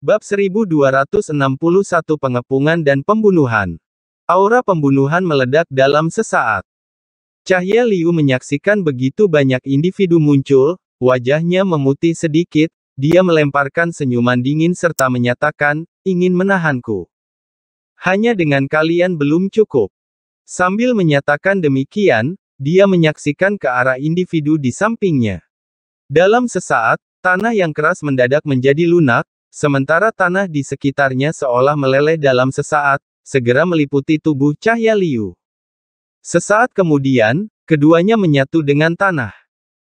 Bab 1261 Pengepungan dan Pembunuhan Aura pembunuhan meledak dalam sesaat. Cahya Liu menyaksikan begitu banyak individu muncul, wajahnya memutih sedikit, dia melemparkan senyuman dingin serta menyatakan, ingin menahanku. Hanya dengan kalian belum cukup. Sambil menyatakan demikian, dia menyaksikan ke arah individu di sampingnya. Dalam sesaat, tanah yang keras mendadak menjadi lunak, Sementara tanah di sekitarnya seolah meleleh dalam sesaat, segera meliputi tubuh Cahya Liu. Sesaat kemudian, keduanya menyatu dengan tanah.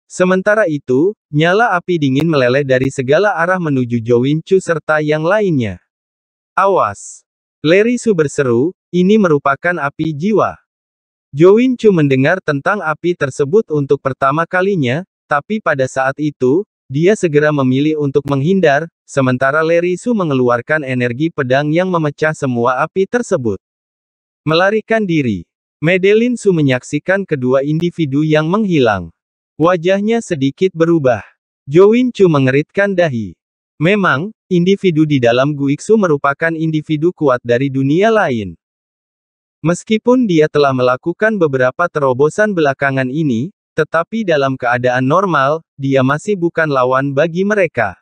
Sementara itu, nyala api dingin meleleh dari segala arah menuju Jowin Chu serta yang lainnya. Awas! Larry Su berseru, ini merupakan api jiwa. Jowin Chu mendengar tentang api tersebut untuk pertama kalinya, tapi pada saat itu, dia segera memilih untuk menghindar, sementara Larry Su mengeluarkan energi pedang yang memecah semua api tersebut. Melarikan diri. Madeline Su menyaksikan kedua individu yang menghilang. Wajahnya sedikit berubah. Jowin Chu mengeritkan dahi. Memang, individu di dalam Guiksu merupakan individu kuat dari dunia lain. Meskipun dia telah melakukan beberapa terobosan belakangan ini, tetapi dalam keadaan normal, dia masih bukan lawan bagi mereka.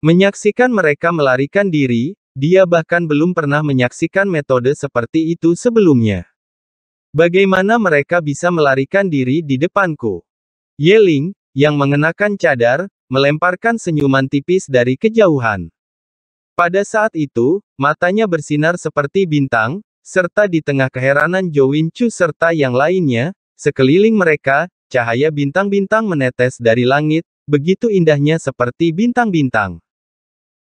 Menyaksikan mereka melarikan diri, dia bahkan belum pernah menyaksikan metode seperti itu sebelumnya. Bagaimana mereka bisa melarikan diri di depanku? Yeling, yang mengenakan cadar, melemparkan senyuman tipis dari kejauhan. Pada saat itu, matanya bersinar seperti bintang, serta di tengah keheranan Jowin Chu serta yang lainnya, sekeliling mereka, Cahaya bintang-bintang menetes dari langit, begitu indahnya seperti bintang-bintang.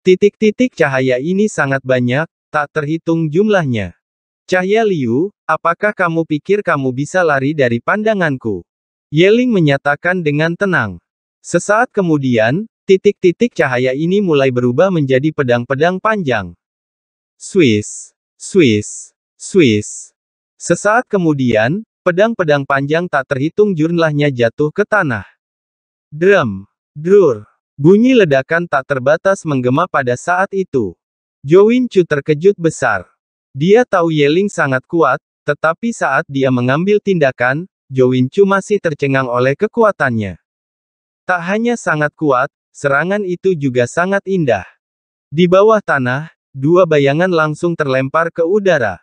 Titik-titik cahaya ini sangat banyak, tak terhitung jumlahnya. Cahaya Liu, apakah kamu pikir kamu bisa lari dari pandanganku? Yeling menyatakan dengan tenang. Sesaat kemudian, titik-titik cahaya ini mulai berubah menjadi pedang-pedang panjang. Swiss, Swiss, Swiss. Sesaat kemudian, Pedang-pedang panjang tak terhitung jumlahnya jatuh ke tanah. Drum, drur, bunyi ledakan tak terbatas menggema pada saat itu. Jowin Chu terkejut besar. Dia tahu Yeling sangat kuat, tetapi saat dia mengambil tindakan, Jowin Chu masih tercengang oleh kekuatannya. Tak hanya sangat kuat, serangan itu juga sangat indah. Di bawah tanah, dua bayangan langsung terlempar ke udara.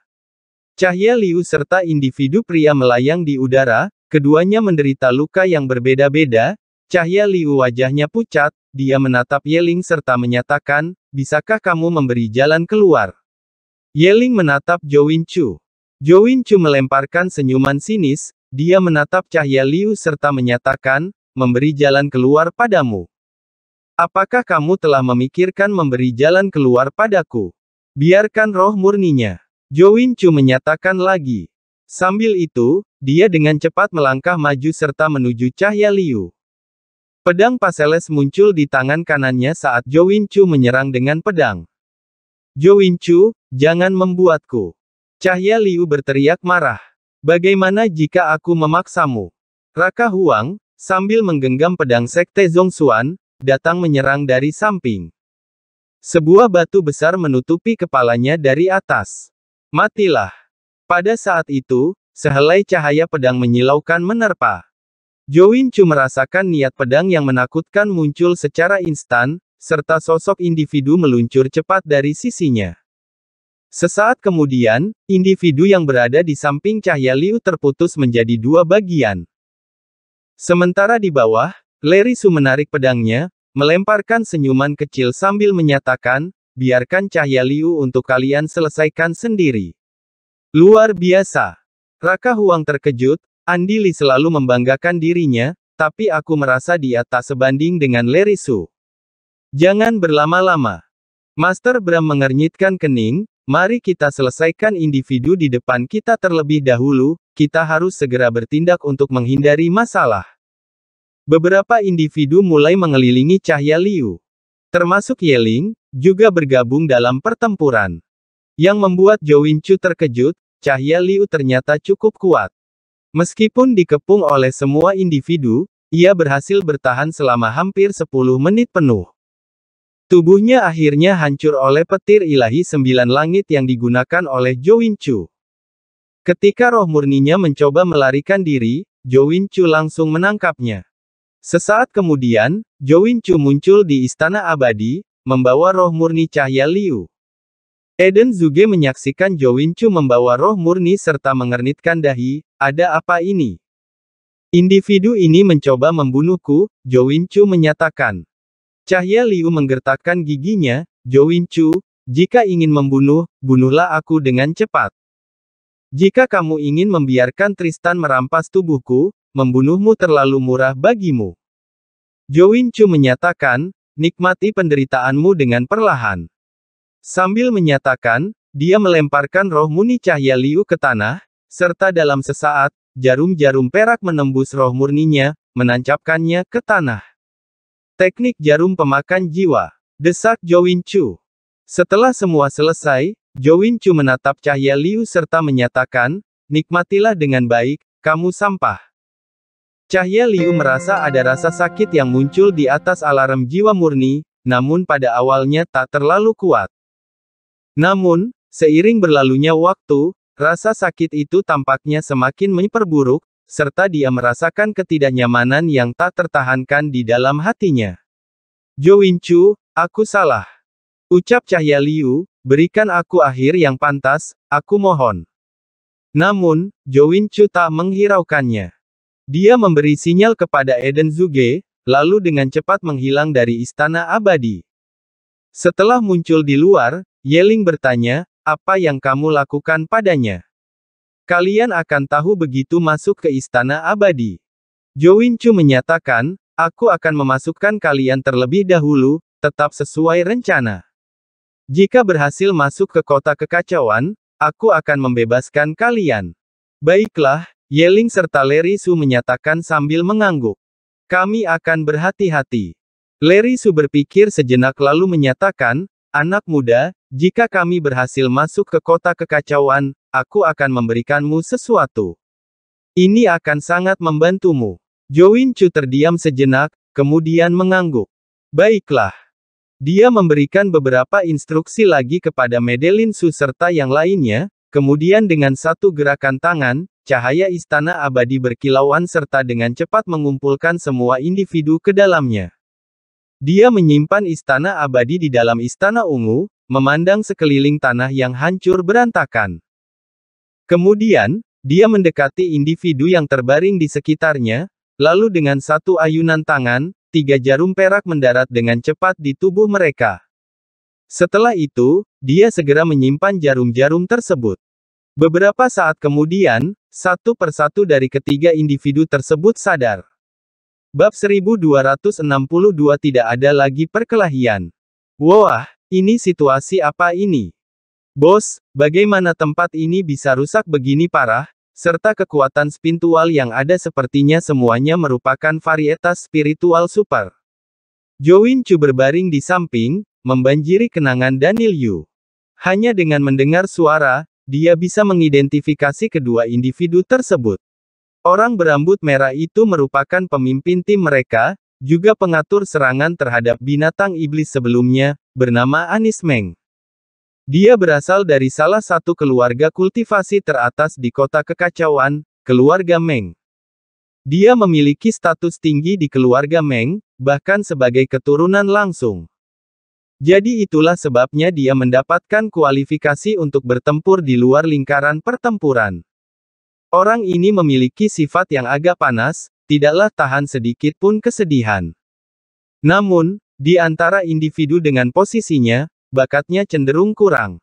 Cahya Liu serta individu pria melayang di udara, keduanya menderita luka yang berbeda-beda, Cahya Liu wajahnya pucat, dia menatap Yeling serta menyatakan, bisakah kamu memberi jalan keluar? Yeling menatap Zhou Chu. Zhou Chu melemparkan senyuman sinis, dia menatap Cahya Liu serta menyatakan, memberi jalan keluar padamu. Apakah kamu telah memikirkan memberi jalan keluar padaku? Biarkan roh murninya. Jowin Chu menyatakan lagi. Sambil itu, dia dengan cepat melangkah maju serta menuju Cahya Liu. Pedang Paseles muncul di tangan kanannya saat Jo Chu menyerang dengan pedang. Jo Chu, jangan membuatku. Cahya Liu berteriak marah. Bagaimana jika aku memaksamu? Raka Huang, sambil menggenggam pedang Sekte Zongxuan, datang menyerang dari samping. Sebuah batu besar menutupi kepalanya dari atas. Matilah. Pada saat itu, sehelai cahaya pedang menyilaukan menerpa. Join Chu merasakan niat pedang yang menakutkan muncul secara instan, serta sosok individu meluncur cepat dari sisinya. Sesaat kemudian, individu yang berada di samping cahaya Liu terputus menjadi dua bagian. Sementara di bawah, Larry Su menarik pedangnya, melemparkan senyuman kecil sambil menyatakan, biarkan cahaya Liu untuk kalian selesaikan sendiri. Luar biasa. Raka Huang terkejut, Andi Li selalu membanggakan dirinya, tapi aku merasa dia tak sebanding dengan Leri Su. Jangan berlama-lama. Master Bram mengernyitkan kening, mari kita selesaikan individu di depan kita terlebih dahulu, kita harus segera bertindak untuk menghindari masalah. Beberapa individu mulai mengelilingi cahaya Liu termasuk Yeling, juga bergabung dalam pertempuran. Yang membuat Zhou Winchu terkejut, cahaya Liu ternyata cukup kuat. Meskipun dikepung oleh semua individu, ia berhasil bertahan selama hampir 10 menit penuh. Tubuhnya akhirnya hancur oleh petir ilahi sembilan langit yang digunakan oleh Zhou Winchu. Ketika roh murninya mencoba melarikan diri, Zhou Winchu langsung menangkapnya. Sesaat kemudian, Jowin Chu muncul di Istana Abadi, membawa roh murni cahaya Liu. Eden Zuge menyaksikan Jowin Chu membawa roh murni serta mengernitkan dahi, ada apa ini? Individu ini mencoba membunuhku, Jowin Chu menyatakan. Cahaya Liu menggertakkan giginya, Jowin Chu, jika ingin membunuh, bunuhlah aku dengan cepat. Jika kamu ingin membiarkan Tristan merampas tubuhku, membunuhmu terlalu murah bagimu. Join Chu menyatakan, nikmati penderitaanmu dengan perlahan. Sambil menyatakan, dia melemparkan roh murni cahaya Liu ke tanah, serta dalam sesaat, jarum-jarum perak menembus roh murninya, menancapkannya ke tanah. Teknik jarum pemakan jiwa, desak Jowin Chu. Setelah semua selesai, Jowin Chu menatap cahaya Liu serta menyatakan, nikmatilah dengan baik, kamu sampah. Cahya Liu merasa ada rasa sakit yang muncul di atas alarm jiwa murni, namun pada awalnya tak terlalu kuat. Namun, seiring berlalunya waktu, rasa sakit itu tampaknya semakin memperburuk, serta dia merasakan ketidaknyamanan yang tak tertahankan di dalam hatinya. Jo Winchu, aku salah. Ucap Cahya Liu, berikan aku akhir yang pantas, aku mohon. Namun, Jo Winchu tak menghiraukannya. Dia memberi sinyal kepada Eden Zuge, lalu dengan cepat menghilang dari istana abadi. Setelah muncul di luar, Yeling bertanya, apa yang kamu lakukan padanya? Kalian akan tahu begitu masuk ke istana abadi. Chu menyatakan, aku akan memasukkan kalian terlebih dahulu, tetap sesuai rencana. Jika berhasil masuk ke kota kekacauan, aku akan membebaskan kalian. Baiklah, Yeling serta Larry Su menyatakan sambil mengangguk. Kami akan berhati-hati. Larry Su berpikir sejenak lalu menyatakan, Anak muda, jika kami berhasil masuk ke kota kekacauan, aku akan memberikanmu sesuatu. Ini akan sangat membantumu. Join Chu terdiam sejenak, kemudian mengangguk. Baiklah. Dia memberikan beberapa instruksi lagi kepada Medellin Su serta yang lainnya, Kemudian dengan satu gerakan tangan, cahaya istana abadi berkilauan serta dengan cepat mengumpulkan semua individu ke dalamnya. Dia menyimpan istana abadi di dalam istana ungu, memandang sekeliling tanah yang hancur berantakan. Kemudian, dia mendekati individu yang terbaring di sekitarnya, lalu dengan satu ayunan tangan, tiga jarum perak mendarat dengan cepat di tubuh mereka. Setelah itu, dia segera menyimpan jarum-jarum tersebut. Beberapa saat kemudian, satu persatu dari ketiga individu tersebut sadar. Bab 1262 tidak ada lagi perkelahian. Wah, ini situasi apa ini? Bos, bagaimana tempat ini bisa rusak begini parah? Serta kekuatan spiritual yang ada sepertinya semuanya merupakan varietas spiritual super. Join Chu berbaring di samping, membanjiri kenangan Daniel Yu. Hanya dengan mendengar suara, dia bisa mengidentifikasi kedua individu tersebut. Orang berambut merah itu merupakan pemimpin tim mereka, juga pengatur serangan terhadap binatang iblis sebelumnya, bernama Anis Meng. Dia berasal dari salah satu keluarga kultivasi teratas di kota kekacauan, keluarga Meng. Dia memiliki status tinggi di keluarga Meng, bahkan sebagai keturunan langsung. Jadi itulah sebabnya dia mendapatkan kualifikasi untuk bertempur di luar lingkaran pertempuran. Orang ini memiliki sifat yang agak panas, tidaklah tahan sedikit pun kesedihan. Namun, di antara individu dengan posisinya, bakatnya cenderung kurang.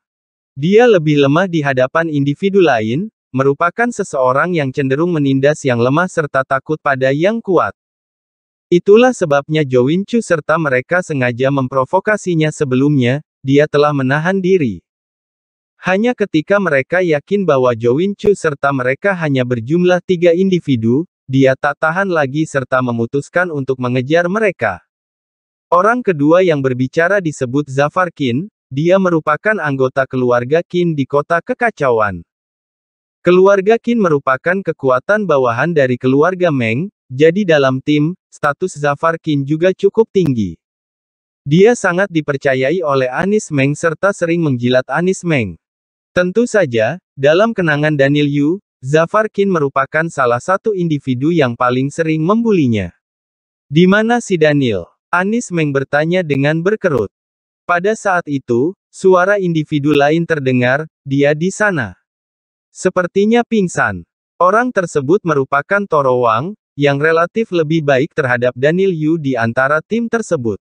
Dia lebih lemah di hadapan individu lain, merupakan seseorang yang cenderung menindas yang lemah serta takut pada yang kuat. Itulah sebabnya Jo Chu serta mereka sengaja memprovokasinya sebelumnya, dia telah menahan diri. Hanya ketika mereka yakin bahwa Jo Chu serta mereka hanya berjumlah tiga individu, dia tak tahan lagi serta memutuskan untuk mengejar mereka. Orang kedua yang berbicara disebut Zafar Kin, dia merupakan anggota keluarga Kin di kota kekacauan. Keluarga Qin merupakan kekuatan bawahan dari keluarga Meng, jadi dalam tim, status Zafar Qin juga cukup tinggi. Dia sangat dipercayai oleh Anis Meng serta sering menjilat Anis Meng. Tentu saja, dalam kenangan Daniel Yu, Zafar Qin merupakan salah satu individu yang paling sering membulinya. Di mana si Daniel? Anis Meng bertanya dengan berkerut. Pada saat itu, suara individu lain terdengar, dia di sana. Sepertinya pingsan. Orang tersebut merupakan Toro Wang, yang relatif lebih baik terhadap Daniel Yu di antara tim tersebut.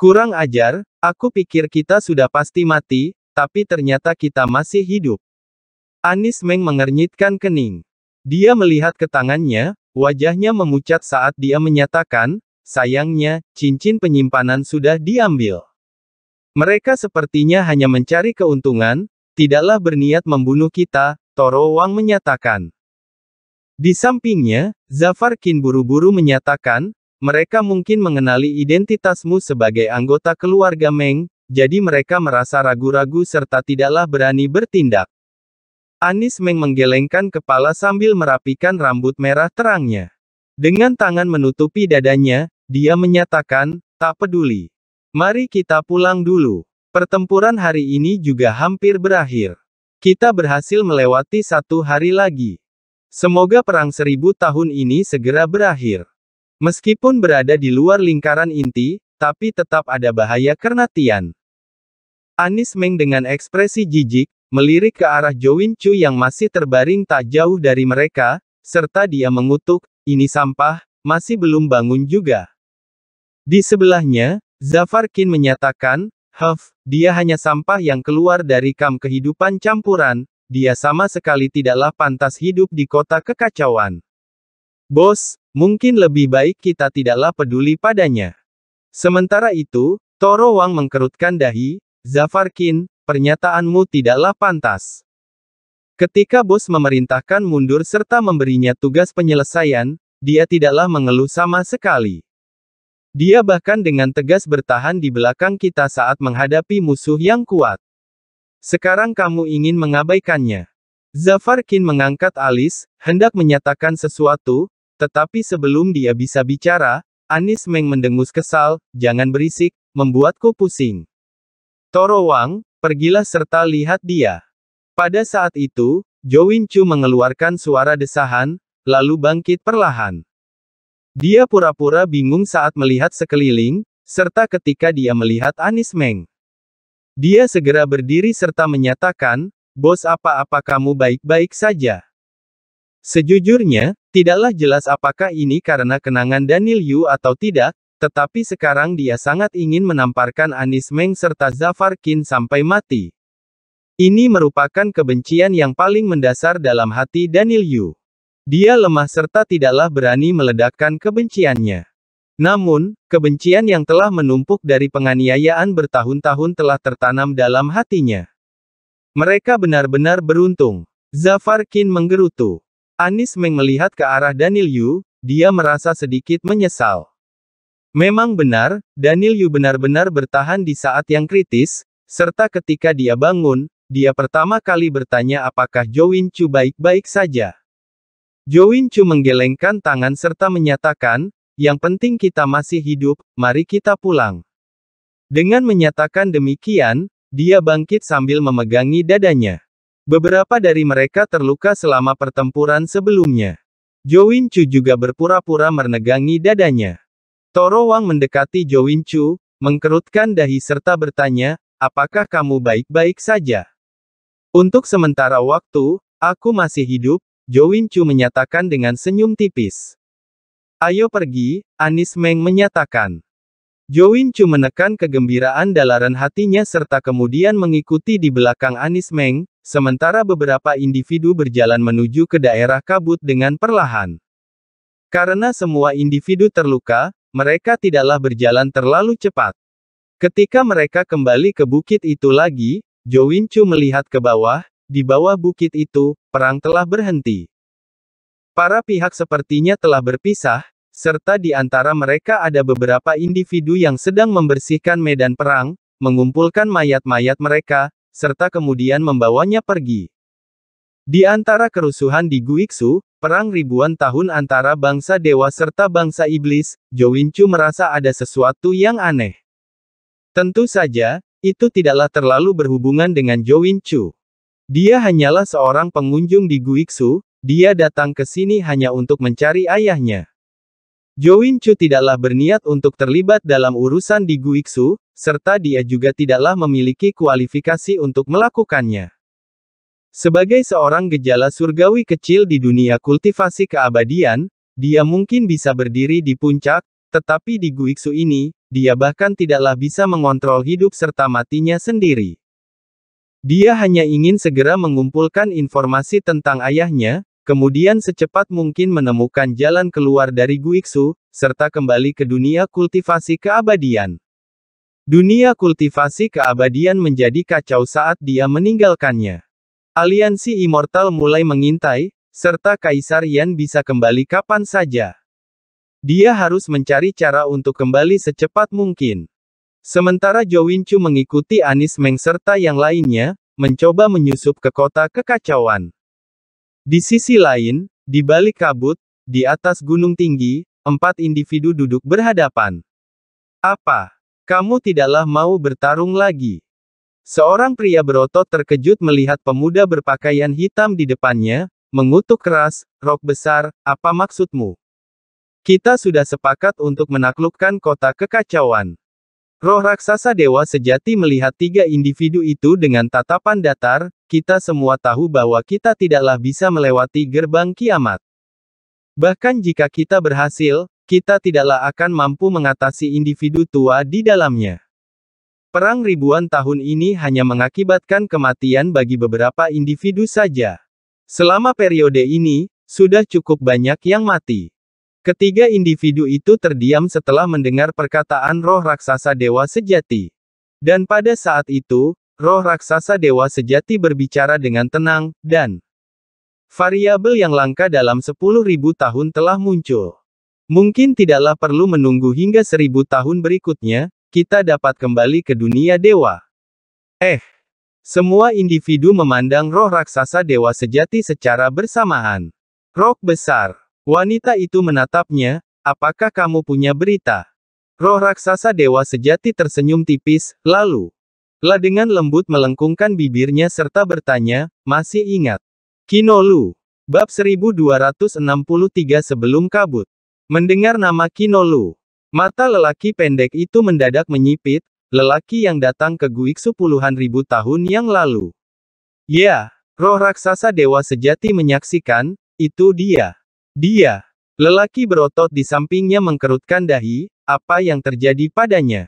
Kurang ajar, aku pikir kita sudah pasti mati, tapi ternyata kita masih hidup. Anis Meng mengernyitkan kening. Dia melihat ke tangannya, wajahnya memucat saat dia menyatakan, sayangnya, cincin penyimpanan sudah diambil. Mereka sepertinya hanya mencari keuntungan, tidaklah berniat membunuh kita, Toro Wang menyatakan. Di sampingnya, Zafar Kin buru-buru menyatakan, mereka mungkin mengenali identitasmu sebagai anggota keluarga Meng, jadi mereka merasa ragu-ragu serta tidaklah berani bertindak. Anis Meng menggelengkan kepala sambil merapikan rambut merah terangnya. Dengan tangan menutupi dadanya, dia menyatakan, tak peduli. Mari kita pulang dulu. Pertempuran hari ini juga hampir berakhir. Kita berhasil melewati satu hari lagi. Semoga perang seribu tahun ini segera berakhir. Meskipun berada di luar lingkaran inti, tapi tetap ada bahaya karena Tian. Anis Meng dengan ekspresi jijik, melirik ke arah Jowin Chu yang masih terbaring tak jauh dari mereka, serta dia mengutuk, ini sampah, masih belum bangun juga. Di sebelahnya, Zafar Qin menyatakan, Huff, dia hanya sampah yang keluar dari kam kehidupan campuran, dia sama sekali tidaklah pantas hidup di kota kekacauan. Bos, mungkin lebih baik kita tidaklah peduli padanya. Sementara itu, Toro Wang mengkerutkan dahi, Zafarkin, pernyataanmu tidaklah pantas. Ketika bos memerintahkan mundur serta memberinya tugas penyelesaian, dia tidaklah mengeluh sama sekali. Dia bahkan dengan tegas bertahan di belakang kita saat menghadapi musuh yang kuat. Sekarang kamu ingin mengabaikannya. Zafarkin mengangkat alis, hendak menyatakan sesuatu, tetapi sebelum dia bisa bicara, Anis Meng mendengus kesal, jangan berisik, membuatku pusing. Toro Wang, pergilah serta lihat dia. Pada saat itu, Jowin Chu mengeluarkan suara desahan, lalu bangkit perlahan. Dia pura-pura bingung saat melihat sekeliling, serta ketika dia melihat Anis Meng. Dia segera berdiri serta menyatakan, Bos apa-apa kamu baik-baik saja. Sejujurnya, tidaklah jelas apakah ini karena kenangan Daniel Yu atau tidak, tetapi sekarang dia sangat ingin menamparkan Anis Meng serta Zafar Kin sampai mati. Ini merupakan kebencian yang paling mendasar dalam hati Daniel Yu. Dia lemah serta tidaklah berani meledakkan kebenciannya. Namun, kebencian yang telah menumpuk dari penganiayaan bertahun-tahun telah tertanam dalam hatinya. Mereka benar-benar beruntung. Zafarkin menggerutu. Anis Meng melihat ke arah Daniel Yu, dia merasa sedikit menyesal. Memang benar, Daniel Yu benar-benar bertahan di saat yang kritis, serta ketika dia bangun, dia pertama kali bertanya apakah Jowin Chu baik-baik saja. Join Chu menggelengkan tangan serta menyatakan, yang penting kita masih hidup, mari kita pulang. Dengan menyatakan demikian, dia bangkit sambil memegangi dadanya. Beberapa dari mereka terluka selama pertempuran sebelumnya. Join Chu juga berpura-pura menegangi dadanya. Toro Wang mendekati Join Chu, mengkerutkan dahi serta bertanya, apakah kamu baik-baik saja? Untuk sementara waktu, aku masih hidup, Win Chu menyatakan dengan senyum tipis. Ayo pergi, Anis Meng menyatakan. Win Chu menekan kegembiraan dalaran hatinya serta kemudian mengikuti di belakang Anis Meng, sementara beberapa individu berjalan menuju ke daerah kabut dengan perlahan. Karena semua individu terluka, mereka tidaklah berjalan terlalu cepat. Ketika mereka kembali ke bukit itu lagi, Win Chu melihat ke bawah, di bawah bukit itu, perang telah berhenti. Para pihak sepertinya telah berpisah, serta di antara mereka ada beberapa individu yang sedang membersihkan medan perang, mengumpulkan mayat-mayat mereka, serta kemudian membawanya pergi. Di antara kerusuhan di Guiksu, perang ribuan tahun antara bangsa dewa serta bangsa iblis, Jowinchu merasa ada sesuatu yang aneh. Tentu saja, itu tidaklah terlalu berhubungan dengan Jowinchu. Dia hanyalah seorang pengunjung di Guiksu, dia datang ke sini hanya untuk mencari ayahnya. Jowin Chu tidaklah berniat untuk terlibat dalam urusan di Guiksu, serta dia juga tidaklah memiliki kualifikasi untuk melakukannya. Sebagai seorang gejala surgawi kecil di dunia kultivasi keabadian, dia mungkin bisa berdiri di puncak, tetapi di Guiksu ini, dia bahkan tidaklah bisa mengontrol hidup serta matinya sendiri. Dia hanya ingin segera mengumpulkan informasi tentang ayahnya, kemudian secepat mungkin menemukan jalan keluar dari Guiksu, serta kembali ke dunia kultivasi keabadian. Dunia kultivasi keabadian menjadi kacau saat dia meninggalkannya. Aliansi Immortal mulai mengintai, serta Kaisar Yan bisa kembali kapan saja. Dia harus mencari cara untuk kembali secepat mungkin. Sementara Jo Winchu mengikuti Anis Meng serta yang lainnya, mencoba menyusup ke kota kekacauan. Di sisi lain, di balik kabut, di atas gunung tinggi, empat individu duduk berhadapan. Apa? Kamu tidaklah mau bertarung lagi. Seorang pria berotot terkejut melihat pemuda berpakaian hitam di depannya, mengutuk keras, rok besar, apa maksudmu? Kita sudah sepakat untuk menaklukkan kota kekacauan. Roh raksasa dewa sejati melihat tiga individu itu dengan tatapan datar, kita semua tahu bahwa kita tidaklah bisa melewati gerbang kiamat. Bahkan jika kita berhasil, kita tidaklah akan mampu mengatasi individu tua di dalamnya. Perang ribuan tahun ini hanya mengakibatkan kematian bagi beberapa individu saja. Selama periode ini, sudah cukup banyak yang mati. Ketiga individu itu terdiam setelah mendengar perkataan roh raksasa dewa sejati. Dan pada saat itu, roh raksasa dewa sejati berbicara dengan tenang, dan variabel yang langka dalam 10.000 tahun telah muncul. Mungkin tidaklah perlu menunggu hingga 1.000 tahun berikutnya, kita dapat kembali ke dunia dewa. Eh, semua individu memandang roh raksasa dewa sejati secara bersamaan. Roh besar, Wanita itu menatapnya, apakah kamu punya berita? Roh raksasa dewa sejati tersenyum tipis, lalu. La dengan lembut melengkungkan bibirnya serta bertanya, masih ingat. Kinolu. Bab 1263 sebelum kabut. Mendengar nama Kinolu. Mata lelaki pendek itu mendadak menyipit, lelaki yang datang ke Guiksu puluhan ribu tahun yang lalu. Ya, roh raksasa dewa sejati menyaksikan, itu dia. Dia, lelaki berotot di sampingnya mengkerutkan dahi, apa yang terjadi padanya?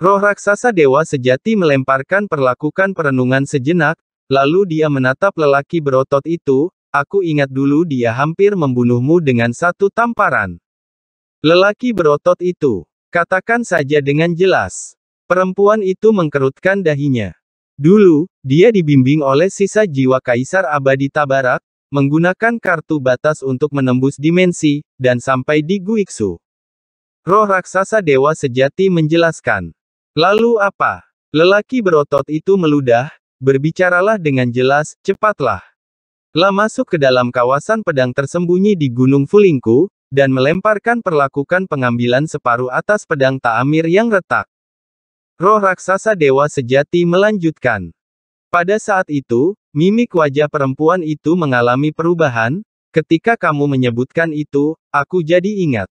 Roh raksasa dewa sejati melemparkan perlakukan perenungan sejenak, lalu dia menatap lelaki berotot itu, aku ingat dulu dia hampir membunuhmu dengan satu tamparan. Lelaki berotot itu, katakan saja dengan jelas. Perempuan itu mengkerutkan dahinya. Dulu, dia dibimbing oleh sisa jiwa Kaisar Abadi Tabarak, menggunakan kartu batas untuk menembus dimensi, dan sampai di Guiksu. Roh raksasa dewa sejati menjelaskan. Lalu apa? Lelaki berotot itu meludah, berbicaralah dengan jelas, cepatlah. La masuk ke dalam kawasan pedang tersembunyi di Gunung Fulingku, dan melemparkan perlakukan pengambilan separuh atas pedang Taamir yang retak. Roh raksasa dewa sejati melanjutkan. Pada saat itu, mimik wajah perempuan itu mengalami perubahan, ketika kamu menyebutkan itu, aku jadi ingat.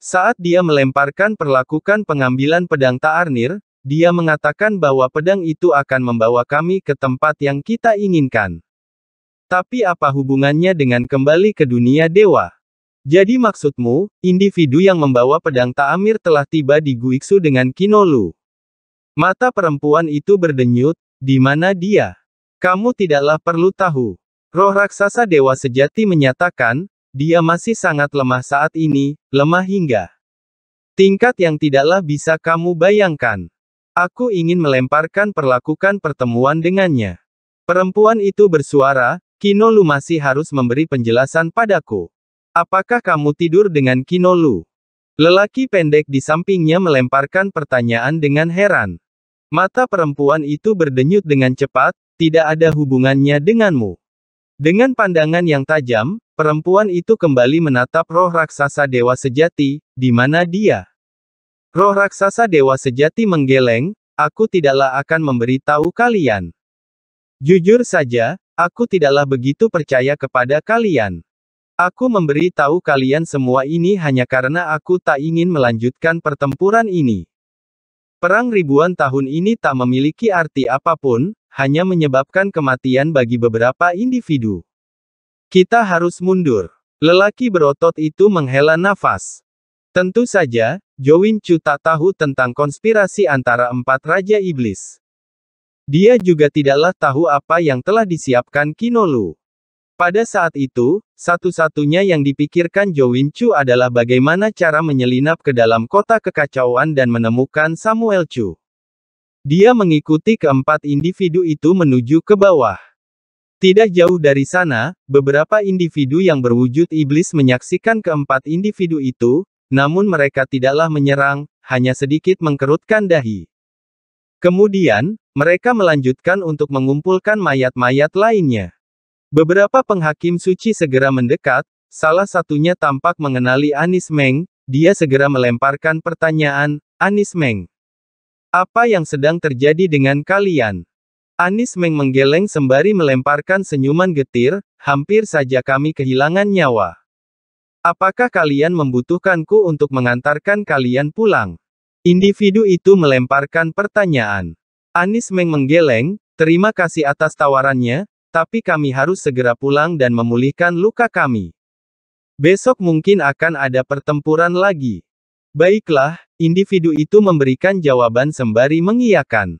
Saat dia melemparkan perlakukan pengambilan pedang Taarnir, dia mengatakan bahwa pedang itu akan membawa kami ke tempat yang kita inginkan. Tapi apa hubungannya dengan kembali ke dunia dewa? Jadi maksudmu, individu yang membawa pedang Taamir telah tiba di Guiksu dengan Kinolu. Mata perempuan itu berdenyut, di mana dia? Kamu tidaklah perlu tahu. Roh raksasa dewa sejati menyatakan, dia masih sangat lemah saat ini, lemah hingga tingkat yang tidaklah bisa kamu bayangkan. Aku ingin melemparkan perlakukan pertemuan dengannya. Perempuan itu bersuara, Kinolu masih harus memberi penjelasan padaku. Apakah kamu tidur dengan Kinolu? Lelaki pendek di sampingnya melemparkan pertanyaan dengan heran. Mata perempuan itu berdenyut dengan cepat, tidak ada hubungannya denganmu. Dengan pandangan yang tajam, perempuan itu kembali menatap roh raksasa dewa sejati, di mana dia. Roh raksasa dewa sejati menggeleng, aku tidaklah akan memberitahu kalian. Jujur saja, aku tidaklah begitu percaya kepada kalian. Aku memberi tahu kalian semua ini hanya karena aku tak ingin melanjutkan pertempuran ini. Perang ribuan tahun ini tak memiliki arti apapun, hanya menyebabkan kematian bagi beberapa individu. Kita harus mundur. Lelaki berotot itu menghela nafas. Tentu saja, Jowin Chu tak tahu tentang konspirasi antara empat Raja Iblis. Dia juga tidaklah tahu apa yang telah disiapkan Kinolu. Pada saat itu, satu-satunya yang dipikirkan Jo Win Chu adalah bagaimana cara menyelinap ke dalam kota kekacauan dan menemukan Samuel Chu. Dia mengikuti keempat individu itu menuju ke bawah. Tidak jauh dari sana, beberapa individu yang berwujud iblis menyaksikan keempat individu itu, namun mereka tidaklah menyerang, hanya sedikit mengkerutkan dahi. Kemudian, mereka melanjutkan untuk mengumpulkan mayat-mayat lainnya. Beberapa penghakim suci segera mendekat, salah satunya tampak mengenali Anis Meng, dia segera melemparkan pertanyaan, Anis Meng. Apa yang sedang terjadi dengan kalian? Anis Meng menggeleng sembari melemparkan senyuman getir, hampir saja kami kehilangan nyawa. Apakah kalian membutuhkanku untuk mengantarkan kalian pulang? Individu itu melemparkan pertanyaan. Anis Meng menggeleng, terima kasih atas tawarannya, tapi kami harus segera pulang dan memulihkan luka kami. Besok mungkin akan ada pertempuran lagi. Baiklah, individu itu memberikan jawaban sembari mengiyakan.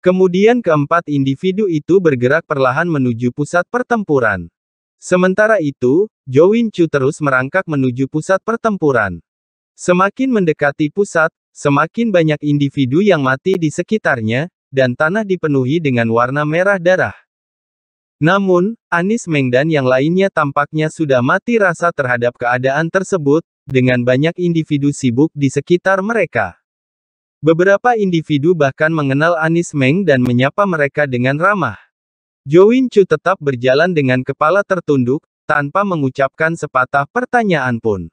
Kemudian keempat individu itu bergerak perlahan menuju pusat pertempuran. Sementara itu, Win Chu terus merangkak menuju pusat pertempuran. Semakin mendekati pusat, semakin banyak individu yang mati di sekitarnya, dan tanah dipenuhi dengan warna merah darah. Namun, Anis Meng dan yang lainnya tampaknya sudah mati rasa terhadap keadaan tersebut, dengan banyak individu sibuk di sekitar mereka. Beberapa individu bahkan mengenal Anis Meng dan menyapa mereka dengan ramah. Join Chu tetap berjalan dengan kepala tertunduk, tanpa mengucapkan sepatah pertanyaan pun.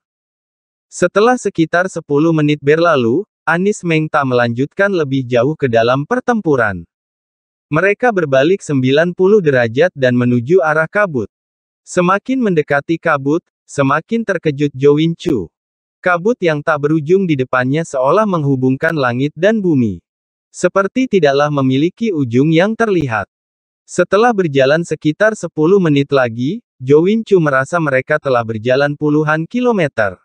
Setelah sekitar 10 menit berlalu, Anis Meng tak melanjutkan lebih jauh ke dalam pertempuran. Mereka berbalik 90 derajat dan menuju arah kabut. Semakin mendekati kabut, semakin terkejut Jo Win Chu. Kabut yang tak berujung di depannya seolah menghubungkan langit dan bumi. Seperti tidaklah memiliki ujung yang terlihat. Setelah berjalan sekitar 10 menit lagi, Jo Win Chu merasa mereka telah berjalan puluhan kilometer.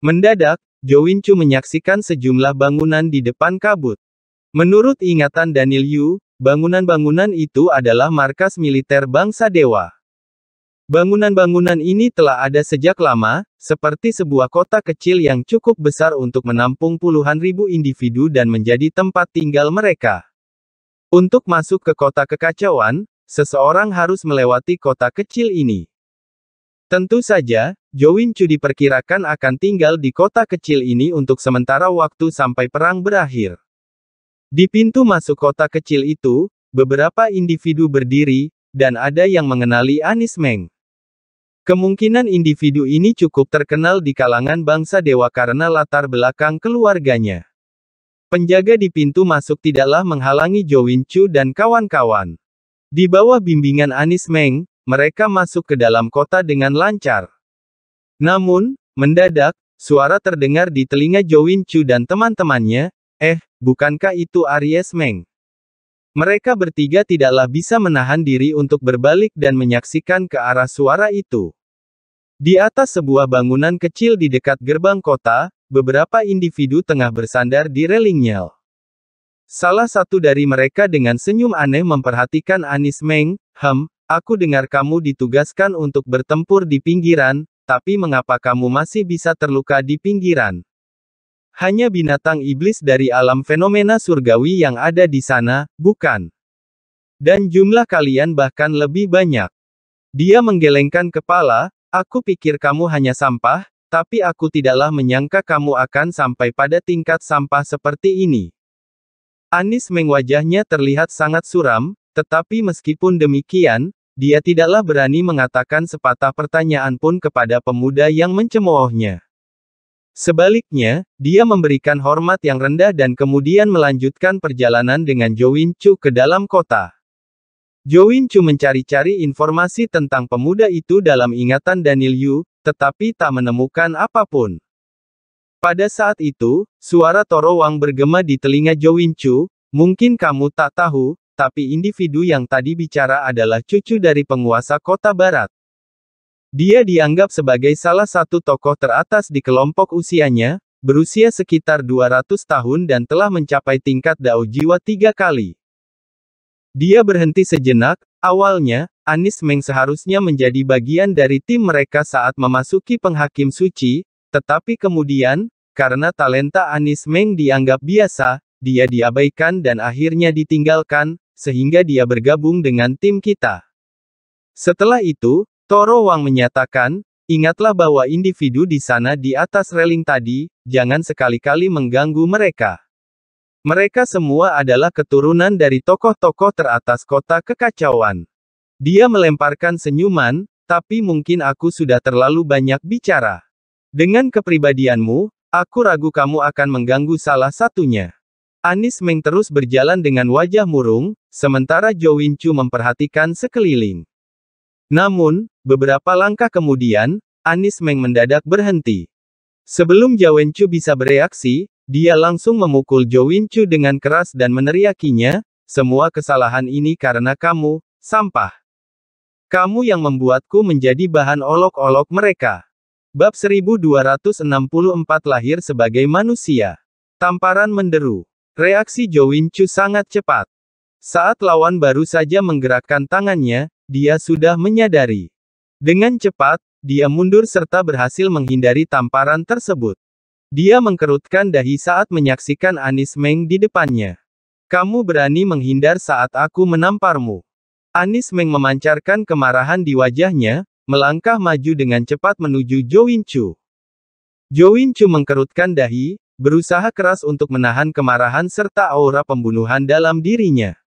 Mendadak, Jo Win Chu menyaksikan sejumlah bangunan di depan kabut. Menurut ingatan Daniel Yu, Bangunan-bangunan itu adalah markas militer bangsa dewa. Bangunan-bangunan ini telah ada sejak lama, seperti sebuah kota kecil yang cukup besar untuk menampung puluhan ribu individu dan menjadi tempat tinggal mereka. Untuk masuk ke kota kekacauan, seseorang harus melewati kota kecil ini. Tentu saja, Jowin Chu diperkirakan akan tinggal di kota kecil ini untuk sementara waktu sampai perang berakhir. Di pintu masuk kota kecil itu, beberapa individu berdiri, dan ada yang mengenali Anis Meng. Kemungkinan individu ini cukup terkenal di kalangan bangsa dewa karena latar belakang keluarganya. Penjaga di pintu masuk tidaklah menghalangi Jo Win dan kawan-kawan. Di bawah bimbingan Anis Meng, mereka masuk ke dalam kota dengan lancar. Namun, mendadak, suara terdengar di telinga Jo Win dan teman-temannya, Eh, bukankah itu Aries Meng? Mereka bertiga tidaklah bisa menahan diri untuk berbalik dan menyaksikan ke arah suara itu. Di atas sebuah bangunan kecil di dekat gerbang kota, beberapa individu tengah bersandar di relingnya. Salah satu dari mereka dengan senyum aneh memperhatikan Anis Meng, Hem, aku dengar kamu ditugaskan untuk bertempur di pinggiran, tapi mengapa kamu masih bisa terluka di pinggiran? Hanya binatang iblis dari alam fenomena surgawi yang ada di sana, bukan? Dan jumlah kalian bahkan lebih banyak. Dia menggelengkan kepala, aku pikir kamu hanya sampah, tapi aku tidaklah menyangka kamu akan sampai pada tingkat sampah seperti ini. Anis mengwajahnya terlihat sangat suram, tetapi meskipun demikian, dia tidaklah berani mengatakan sepatah pertanyaan pun kepada pemuda yang mencemoohnya. Sebaliknya, dia memberikan hormat yang rendah dan kemudian melanjutkan perjalanan dengan Jowin Chu ke dalam kota. Jowin Chu mencari-cari informasi tentang pemuda itu dalam ingatan Daniel Yu, tetapi tak menemukan apapun. Pada saat itu, suara Toro Wang bergema di telinga Jowin Chu, mungkin kamu tak tahu, tapi individu yang tadi bicara adalah cucu dari penguasa kota barat. Dia dianggap sebagai salah satu tokoh teratas di kelompok usianya, berusia sekitar 200 tahun dan telah mencapai tingkat dao jiwa tiga kali. Dia berhenti sejenak, awalnya, Anis Meng seharusnya menjadi bagian dari tim mereka saat memasuki penghakim suci, tetapi kemudian, karena talenta Anis Meng dianggap biasa, dia diabaikan dan akhirnya ditinggalkan, sehingga dia bergabung dengan tim kita. Setelah itu, Toro Wang menyatakan, ingatlah bahwa individu di sana di atas reling tadi, jangan sekali-kali mengganggu mereka. Mereka semua adalah keturunan dari tokoh-tokoh teratas kota kekacauan. Dia melemparkan senyuman, tapi mungkin aku sudah terlalu banyak bicara. Dengan kepribadianmu, aku ragu kamu akan mengganggu salah satunya. Anis Meng terus berjalan dengan wajah murung, sementara Jo Winchu memperhatikan sekeliling. Namun, beberapa langkah kemudian, Anis Meng mendadak berhenti. Sebelum Jia Wenchu bisa bereaksi, dia langsung memukul Zhou Wenchu dengan keras dan meneriakinya, semua kesalahan ini karena kamu, sampah. Kamu yang membuatku menjadi bahan olok-olok mereka. Bab 1264 lahir sebagai manusia. Tamparan menderu. Reaksi Zhou Winchu sangat cepat. Saat lawan baru saja menggerakkan tangannya, dia sudah menyadari. Dengan cepat, dia mundur serta berhasil menghindari tamparan tersebut. Dia mengkerutkan dahi saat menyaksikan Anis Meng di depannya. Kamu berani menghindar saat aku menamparmu. Anis Meng memancarkan kemarahan di wajahnya, melangkah maju dengan cepat menuju Jo Win Chu. Jo Win Chu mengkerutkan dahi, berusaha keras untuk menahan kemarahan serta aura pembunuhan dalam dirinya.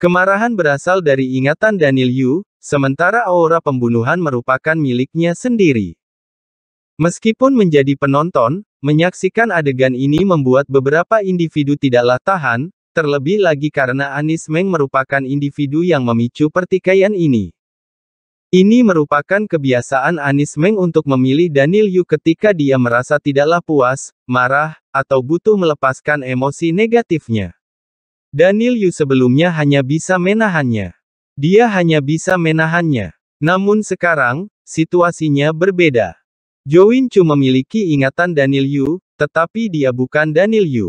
Kemarahan berasal dari ingatan Daniel Yu, sementara aura pembunuhan merupakan miliknya sendiri. Meskipun menjadi penonton, menyaksikan adegan ini membuat beberapa individu tidaklah tahan, terlebih lagi karena Anis Meng merupakan individu yang memicu pertikaian ini. Ini merupakan kebiasaan Anis Meng untuk memilih Daniel Yu ketika dia merasa tidaklah puas, marah, atau butuh melepaskan emosi negatifnya. Daniel Yu sebelumnya hanya bisa menahannya. Dia hanya bisa menahannya. Namun sekarang, situasinya berbeda. Win Chu memiliki ingatan Daniel Yu, tetapi dia bukan Daniel Yu.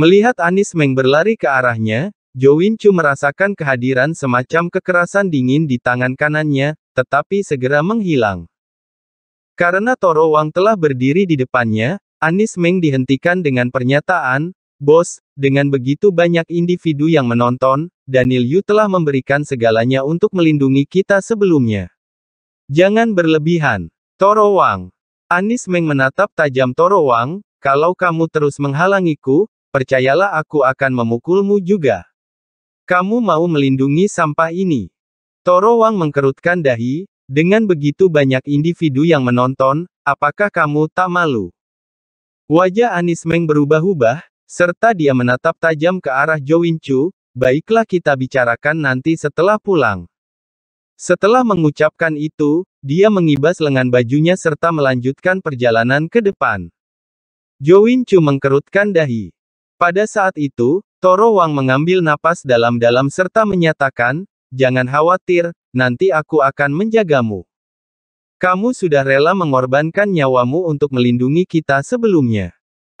Melihat Anis Meng berlari ke arahnya, Win Chu merasakan kehadiran semacam kekerasan dingin di tangan kanannya, tetapi segera menghilang. Karena Toro Wang telah berdiri di depannya, Anis Meng dihentikan dengan pernyataan, Bos, dengan begitu banyak individu yang menonton, Daniel Yu telah memberikan segalanya untuk melindungi kita sebelumnya. Jangan berlebihan. Toro Wang. Anis Meng menatap tajam Toro Wang, kalau kamu terus menghalangiku, percayalah aku akan memukulmu juga. Kamu mau melindungi sampah ini. Toro Wang mengkerutkan dahi, dengan begitu banyak individu yang menonton, apakah kamu tak malu? Wajah Anis Meng berubah-ubah, serta dia menatap tajam ke arah Jo Winchu, baiklah kita bicarakan nanti setelah pulang. Setelah mengucapkan itu, dia mengibas lengan bajunya serta melanjutkan perjalanan ke depan. Jo Winchu mengkerutkan dahi. Pada saat itu, Toro Wang mengambil napas dalam-dalam serta menyatakan, Jangan khawatir, nanti aku akan menjagamu. Kamu sudah rela mengorbankan nyawamu untuk melindungi kita sebelumnya.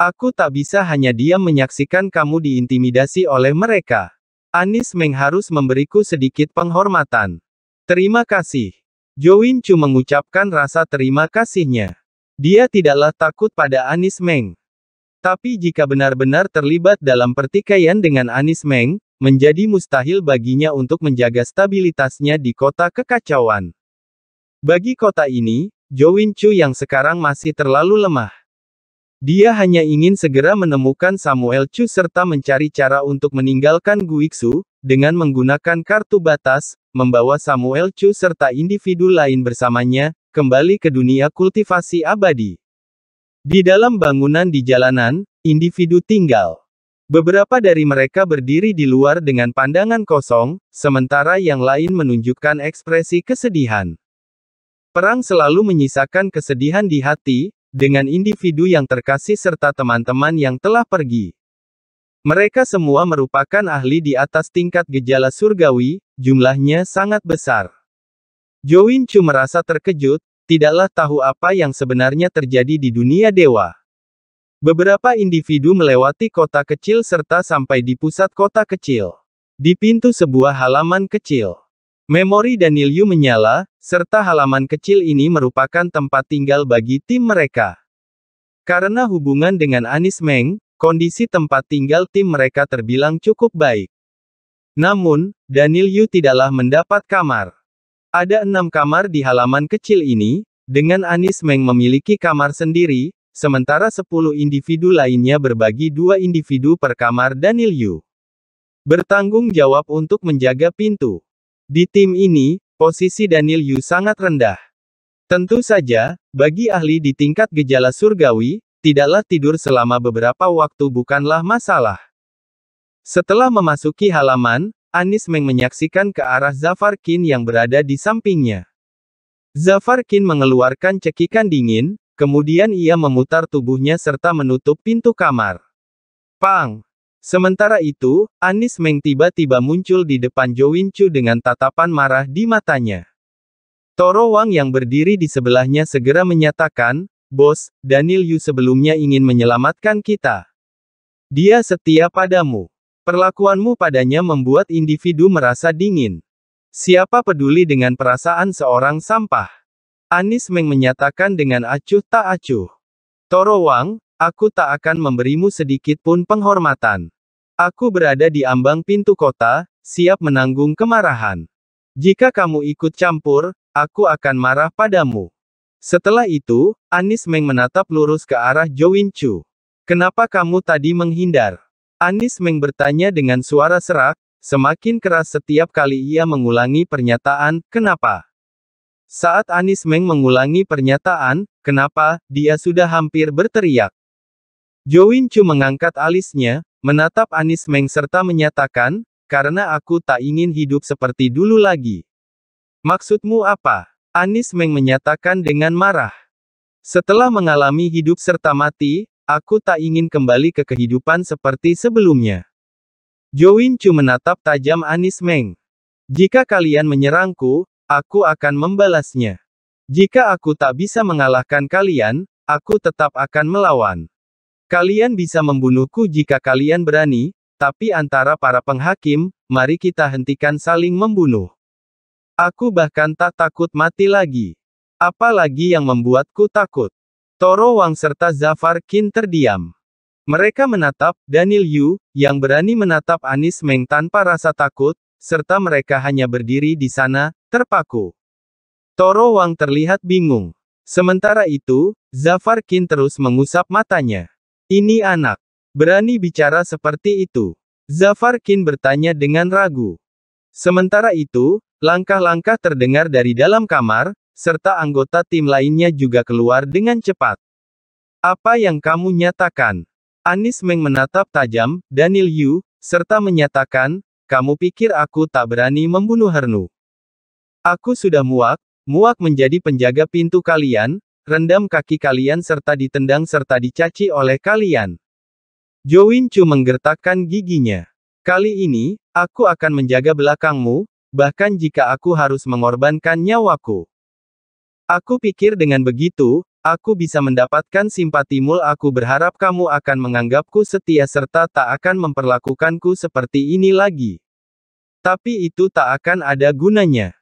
Aku tak bisa hanya diam menyaksikan kamu diintimidasi oleh mereka. Anis Meng harus memberiku sedikit penghormatan. Terima kasih. Join Chu mengucapkan rasa terima kasihnya. Dia tidaklah takut pada Anis Meng. Tapi jika benar-benar terlibat dalam pertikaian dengan Anis Meng, menjadi mustahil baginya untuk menjaga stabilitasnya di kota kekacauan. Bagi kota ini, Win Chu yang sekarang masih terlalu lemah. Dia hanya ingin segera menemukan Samuel Chu serta mencari cara untuk meninggalkan Guixu dengan menggunakan kartu batas, membawa Samuel Chu serta individu lain bersamanya, kembali ke dunia kultivasi abadi. Di dalam bangunan di jalanan, individu tinggal. Beberapa dari mereka berdiri di luar dengan pandangan kosong, sementara yang lain menunjukkan ekspresi kesedihan. Perang selalu menyisakan kesedihan di hati, dengan individu yang terkasih serta teman-teman yang telah pergi. Mereka semua merupakan ahli di atas tingkat gejala surgawi, jumlahnya sangat besar. Jowin Chu merasa terkejut, tidaklah tahu apa yang sebenarnya terjadi di dunia dewa. Beberapa individu melewati kota kecil serta sampai di pusat kota kecil. Di pintu sebuah halaman kecil, Memori Daniel Yu menyala, serta halaman kecil ini merupakan tempat tinggal bagi tim mereka. Karena hubungan dengan Anis Meng, kondisi tempat tinggal tim mereka terbilang cukup baik. Namun, Daniel Yu tidaklah mendapat kamar. Ada enam kamar di halaman kecil ini, dengan Anis Meng memiliki kamar sendiri, sementara sepuluh individu lainnya berbagi dua individu per kamar Daniel Yu. Bertanggung jawab untuk menjaga pintu. Di tim ini, posisi Daniel Yu sangat rendah. Tentu saja, bagi ahli di tingkat gejala surgawi, tidaklah tidur selama beberapa waktu bukanlah masalah. Setelah memasuki halaman, Anis Meng menyaksikan ke arah Zafar Kin yang berada di sampingnya. Zafar Kin mengeluarkan cekikan dingin, kemudian ia memutar tubuhnya serta menutup pintu kamar. Pang! Sementara itu, Anis Meng tiba-tiba muncul di depan Jo Winchu dengan tatapan marah di matanya. Toro Wang yang berdiri di sebelahnya segera menyatakan, Bos, Daniel Yu sebelumnya ingin menyelamatkan kita. Dia setia padamu. Perlakuanmu padanya membuat individu merasa dingin. Siapa peduli dengan perasaan seorang sampah? Anis Meng menyatakan dengan acuh tak acuh. Toro Wang, Aku tak akan memberimu sedikit pun penghormatan. Aku berada di ambang pintu kota, siap menanggung kemarahan. Jika kamu ikut campur, aku akan marah padamu. Setelah itu, Anis Meng menatap lurus ke arah Jo Win Chu. Kenapa kamu tadi menghindar? Anis Meng bertanya dengan suara serak, semakin keras setiap kali ia mengulangi pernyataan, kenapa? Saat Anis Meng mengulangi pernyataan, kenapa, dia sudah hampir berteriak. Join Chu mengangkat alisnya, menatap Anis Meng serta menyatakan, karena aku tak ingin hidup seperti dulu lagi. Maksudmu apa? Anis Meng menyatakan dengan marah. Setelah mengalami hidup serta mati, aku tak ingin kembali ke kehidupan seperti sebelumnya. Join Chu menatap tajam Anis Meng. Jika kalian menyerangku, aku akan membalasnya. Jika aku tak bisa mengalahkan kalian, aku tetap akan melawan. Kalian bisa membunuhku jika kalian berani, tapi antara para penghakim, mari kita hentikan saling membunuh. Aku bahkan tak takut mati lagi. Apalagi yang membuatku takut. Toro Wang serta Zafar Kin terdiam. Mereka menatap Daniel Yu, yang berani menatap Anis Meng tanpa rasa takut, serta mereka hanya berdiri di sana, terpaku. Toro Wang terlihat bingung. Sementara itu, Zafar Kin terus mengusap matanya. Ini anak. Berani bicara seperti itu. Zafar Kin bertanya dengan ragu. Sementara itu, langkah-langkah terdengar dari dalam kamar, serta anggota tim lainnya juga keluar dengan cepat. Apa yang kamu nyatakan? Anis Meng menatap tajam, Daniel Yu, serta menyatakan, kamu pikir aku tak berani membunuh Hernu. Aku sudah muak, muak menjadi penjaga pintu kalian, rendam kaki kalian serta ditendang serta dicaci oleh kalian. Jowin Chu menggertakkan giginya. Kali ini, aku akan menjaga belakangmu, bahkan jika aku harus mengorbankan nyawaku. Aku pikir dengan begitu, aku bisa mendapatkan simpatimu. Aku berharap kamu akan menganggapku setia serta tak akan memperlakukanku seperti ini lagi. Tapi itu tak akan ada gunanya.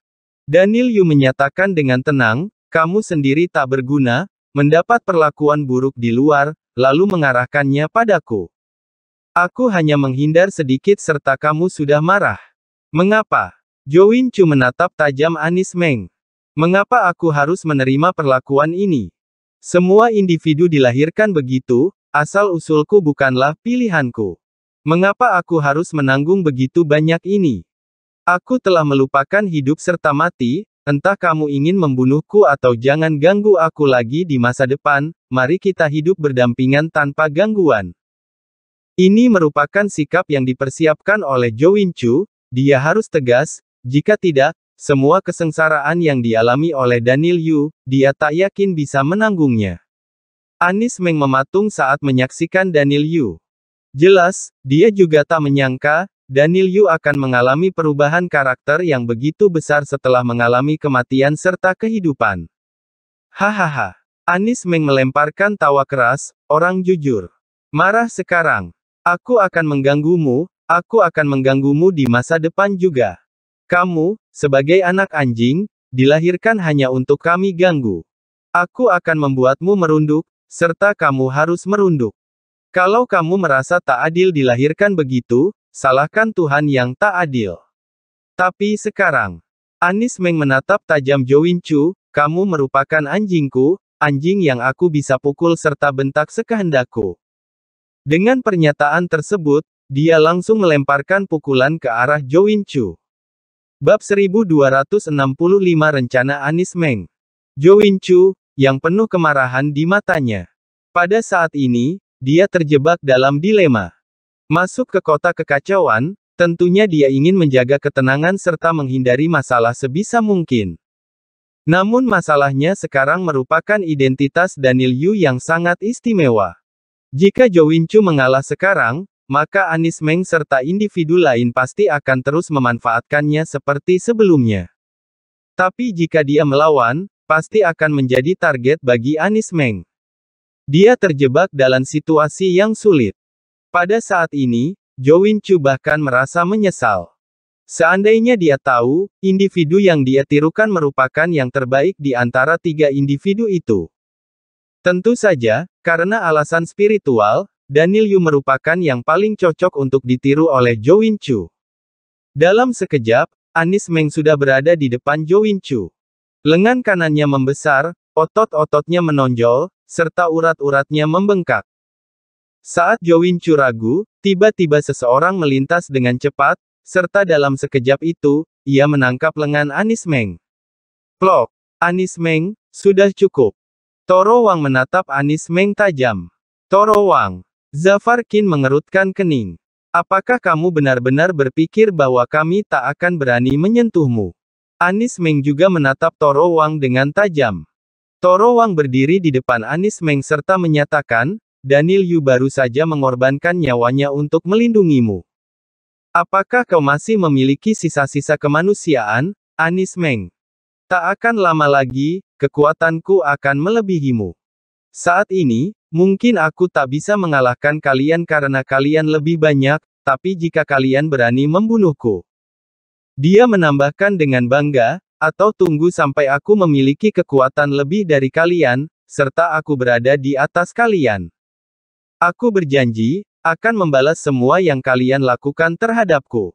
Daniel Yu menyatakan dengan tenang, kamu sendiri tak berguna, mendapat perlakuan buruk di luar, lalu mengarahkannya padaku. Aku hanya menghindar sedikit serta kamu sudah marah. Mengapa? Jowin Chu menatap tajam Anis Meng. Mengapa aku harus menerima perlakuan ini? Semua individu dilahirkan begitu, asal-usulku bukanlah pilihanku. Mengapa aku harus menanggung begitu banyak ini? Aku telah melupakan hidup serta mati, Entah kamu ingin membunuhku atau jangan ganggu aku lagi di masa depan, mari kita hidup berdampingan tanpa gangguan. Ini merupakan sikap yang dipersiapkan oleh Jo Win Chu, dia harus tegas, jika tidak, semua kesengsaraan yang dialami oleh Daniel Yu, dia tak yakin bisa menanggungnya. Anis Meng mematung saat menyaksikan Daniel Yu. Jelas, dia juga tak menyangka, Daniel Yu akan mengalami perubahan karakter yang begitu besar setelah mengalami kematian serta kehidupan. Hahaha. Anis Meng melemparkan tawa keras, orang jujur. Marah sekarang. Aku akan mengganggumu, aku akan mengganggumu di masa depan juga. Kamu, sebagai anak anjing, dilahirkan hanya untuk kami ganggu. Aku akan membuatmu merunduk, serta kamu harus merunduk. Kalau kamu merasa tak adil dilahirkan begitu, Salahkan Tuhan yang tak adil. Tapi sekarang, Anis Meng menatap tajam Jo Chu, kamu merupakan anjingku, anjing yang aku bisa pukul serta bentak sekehendakku. Dengan pernyataan tersebut, dia langsung melemparkan pukulan ke arah Jo Chu. Bab 1265 Rencana Anis Meng. Jo Chu, yang penuh kemarahan di matanya. Pada saat ini, dia terjebak dalam dilema. Masuk ke kota kekacauan, tentunya dia ingin menjaga ketenangan serta menghindari masalah sebisa mungkin. Namun masalahnya sekarang merupakan identitas Daniel Yu yang sangat istimewa. Jika Jo Winchu mengalah sekarang, maka Anis Meng serta individu lain pasti akan terus memanfaatkannya seperti sebelumnya. Tapi jika dia melawan, pasti akan menjadi target bagi Anis Meng. Dia terjebak dalam situasi yang sulit. Pada saat ini, Jowin Chu bahkan merasa menyesal. Seandainya dia tahu, individu yang dia tirukan merupakan yang terbaik di antara tiga individu itu. Tentu saja, karena alasan spiritual, Daniel Yu merupakan yang paling cocok untuk ditiru oleh Jowin Chu. Dalam sekejap, Anis Meng sudah berada di depan Jowin Chu. Lengan kanannya membesar, otot-ototnya menonjol, serta urat-uratnya membengkak. Saat Jowin Curagu, tiba-tiba seseorang melintas dengan cepat, serta dalam sekejap itu, ia menangkap lengan Anis Meng. Plok! Anis Meng, sudah cukup. Toro Wang menatap Anis Meng tajam. Toro Wang! Zafar Qin mengerutkan kening. Apakah kamu benar-benar berpikir bahwa kami tak akan berani menyentuhmu? Anis Meng juga menatap Toro Wang dengan tajam. Toro Wang berdiri di depan Anis Meng serta menyatakan, Daniel Yu baru saja mengorbankan nyawanya untuk melindungimu. Apakah kau masih memiliki sisa-sisa kemanusiaan, Anis Meng? Tak akan lama lagi, kekuatanku akan melebihimu. Saat ini, mungkin aku tak bisa mengalahkan kalian karena kalian lebih banyak, tapi jika kalian berani membunuhku. Dia menambahkan dengan bangga, atau tunggu sampai aku memiliki kekuatan lebih dari kalian, serta aku berada di atas kalian. Aku berjanji, akan membalas semua yang kalian lakukan terhadapku.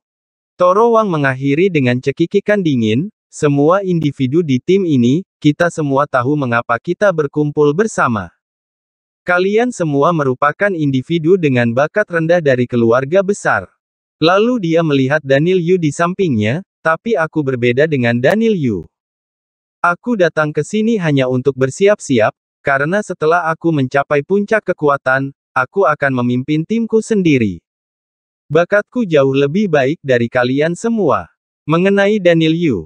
Toro Wang mengakhiri dengan cekikikan dingin, semua individu di tim ini, kita semua tahu mengapa kita berkumpul bersama. Kalian semua merupakan individu dengan bakat rendah dari keluarga besar. Lalu dia melihat Daniel Yu di sampingnya, tapi aku berbeda dengan Daniel Yu. Aku datang ke sini hanya untuk bersiap-siap, karena setelah aku mencapai puncak kekuatan, aku akan memimpin timku sendiri. Bakatku jauh lebih baik dari kalian semua. Mengenai Daniel Yu.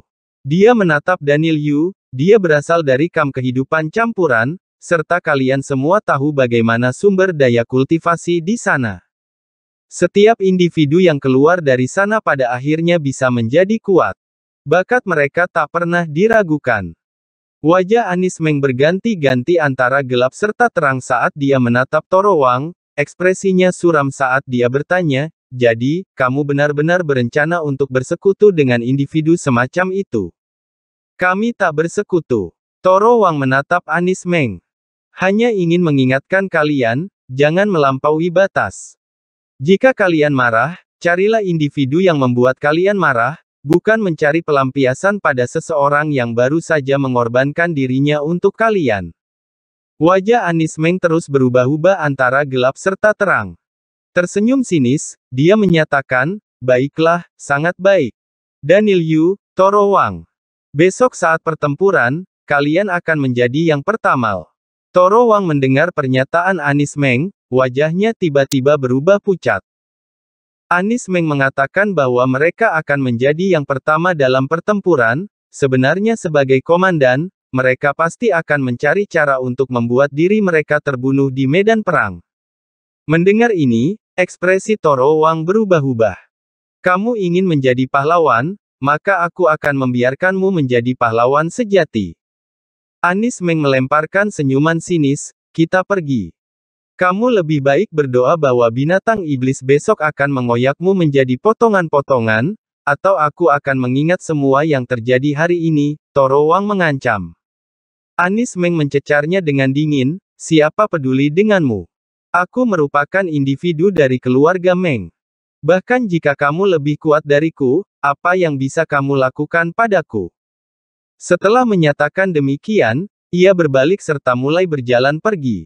Dia menatap Daniel Yu, dia berasal dari kam kehidupan campuran, serta kalian semua tahu bagaimana sumber daya kultivasi di sana. Setiap individu yang keluar dari sana pada akhirnya bisa menjadi kuat. Bakat mereka tak pernah diragukan. Wajah Anis Meng berganti-ganti antara gelap serta terang saat dia menatap Toro Wang, ekspresinya suram saat dia bertanya, jadi, kamu benar-benar berencana untuk bersekutu dengan individu semacam itu. Kami tak bersekutu. Toro Wang menatap Anis Meng. Hanya ingin mengingatkan kalian, jangan melampaui batas. Jika kalian marah, carilah individu yang membuat kalian marah, Bukan mencari pelampiasan pada seseorang yang baru saja mengorbankan dirinya untuk kalian. Wajah Anis Meng terus berubah-ubah antara gelap serta terang. Tersenyum sinis, dia menyatakan, baiklah, sangat baik. Daniel Yu, Toro Wang. Besok saat pertempuran, kalian akan menjadi yang pertama. Toro Wang mendengar pernyataan Anis Meng, wajahnya tiba-tiba berubah pucat. Anis Meng mengatakan bahwa mereka akan menjadi yang pertama dalam pertempuran, sebenarnya sebagai komandan, mereka pasti akan mencari cara untuk membuat diri mereka terbunuh di medan perang. Mendengar ini, ekspresi Toro Wang berubah-ubah. Kamu ingin menjadi pahlawan, maka aku akan membiarkanmu menjadi pahlawan sejati. Anis Meng melemparkan senyuman sinis, kita pergi. Kamu lebih baik berdoa bahwa binatang iblis besok akan mengoyakmu menjadi potongan-potongan, atau aku akan mengingat semua yang terjadi hari ini, Toro Wang mengancam. Anis Meng mencecarnya dengan dingin, siapa peduli denganmu? Aku merupakan individu dari keluarga Meng. Bahkan jika kamu lebih kuat dariku, apa yang bisa kamu lakukan padaku? Setelah menyatakan demikian, ia berbalik serta mulai berjalan pergi.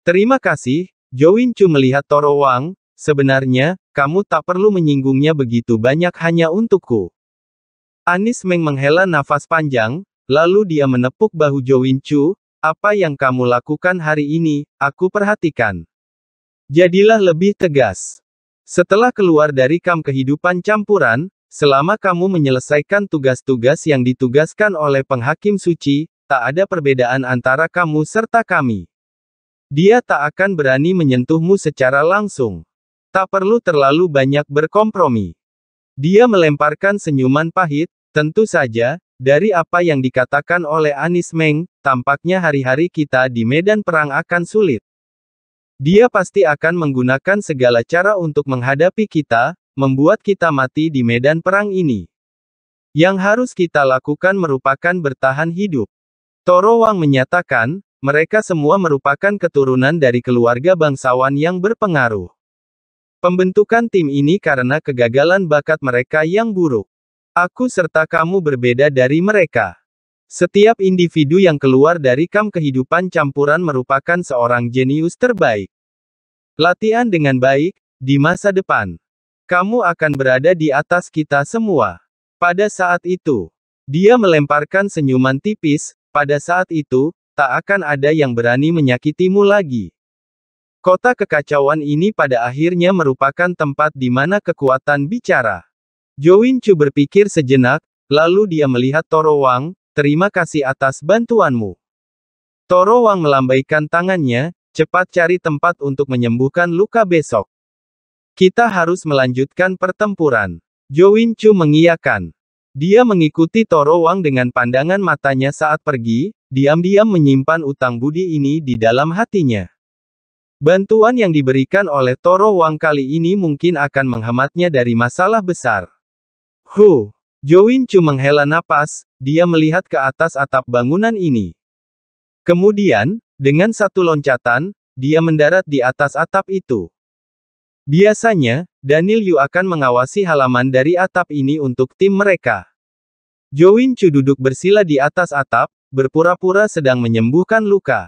Terima kasih, Jowin Chu melihat Toro Wang, sebenarnya, kamu tak perlu menyinggungnya begitu banyak hanya untukku. Anis Meng menghela nafas panjang, lalu dia menepuk bahu Jowin Chu, apa yang kamu lakukan hari ini, aku perhatikan. Jadilah lebih tegas. Setelah keluar dari kam kehidupan campuran, selama kamu menyelesaikan tugas-tugas yang ditugaskan oleh penghakim suci, tak ada perbedaan antara kamu serta kami. Dia tak akan berani menyentuhmu secara langsung. Tak perlu terlalu banyak berkompromi. Dia melemparkan senyuman pahit, tentu saja, dari apa yang dikatakan oleh Anis Meng, tampaknya hari-hari kita di medan perang akan sulit. Dia pasti akan menggunakan segala cara untuk menghadapi kita, membuat kita mati di medan perang ini. Yang harus kita lakukan merupakan bertahan hidup. Toro Wang menyatakan, mereka semua merupakan keturunan dari keluarga bangsawan yang berpengaruh. Pembentukan tim ini karena kegagalan bakat mereka yang buruk. Aku serta kamu berbeda dari mereka. Setiap individu yang keluar dari kam kehidupan campuran merupakan seorang jenius terbaik. Latihan dengan baik, di masa depan, kamu akan berada di atas kita semua. Pada saat itu, dia melemparkan senyuman tipis, pada saat itu, tak akan ada yang berani menyakitimu lagi. Kota kekacauan ini pada akhirnya merupakan tempat di mana kekuatan bicara. Join Chu berpikir sejenak, lalu dia melihat Toro Wang, terima kasih atas bantuanmu. Toro Wang melambaikan tangannya, cepat cari tempat untuk menyembuhkan luka besok. Kita harus melanjutkan pertempuran. Join Chu mengiyakan. Dia mengikuti Toro Wang dengan pandangan matanya saat pergi, diam-diam menyimpan utang budi ini di dalam hatinya. Bantuan yang diberikan oleh Toro Wang kali ini mungkin akan menghematnya dari masalah besar. Hu! Jowin Chu menghela napas, dia melihat ke atas atap bangunan ini. Kemudian, dengan satu loncatan, dia mendarat di atas atap itu. Biasanya, Daniel Yu akan mengawasi halaman dari atap ini untuk tim mereka. Jowin Chu duduk bersila di atas atap, berpura-pura sedang menyembuhkan luka.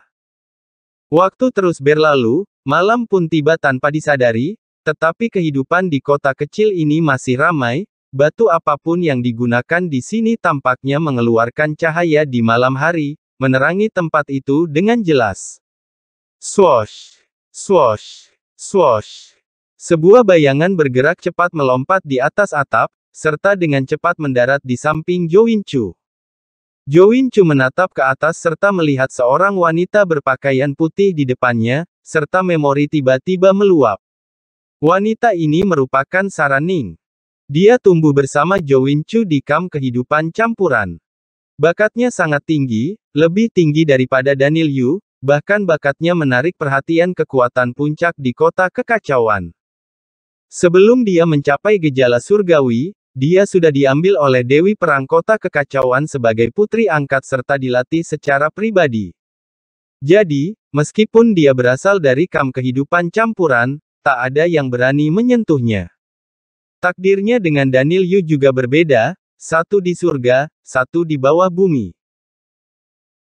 Waktu terus berlalu, malam pun tiba tanpa disadari, tetapi kehidupan di kota kecil ini masih ramai, batu apapun yang digunakan di sini tampaknya mengeluarkan cahaya di malam hari, menerangi tempat itu dengan jelas. Swash! Swash! Swash! Sebuah bayangan bergerak cepat melompat di atas atap, serta dengan cepat mendarat di samping Jo Chu. Jo Chu menatap ke atas serta melihat seorang wanita berpakaian putih di depannya, serta memori tiba-tiba meluap. Wanita ini merupakan Saraning. Dia tumbuh bersama Jo Chu di kam kehidupan campuran. Bakatnya sangat tinggi, lebih tinggi daripada Daniel Yu, bahkan bakatnya menarik perhatian kekuatan puncak di kota kekacauan. Sebelum dia mencapai gejala surgawi, dia sudah diambil oleh Dewi Perang Kota Kekacauan sebagai putri angkat serta dilatih secara pribadi. Jadi, meskipun dia berasal dari kam kehidupan campuran, tak ada yang berani menyentuhnya. Takdirnya dengan Daniel Yu juga berbeda, satu di surga, satu di bawah bumi.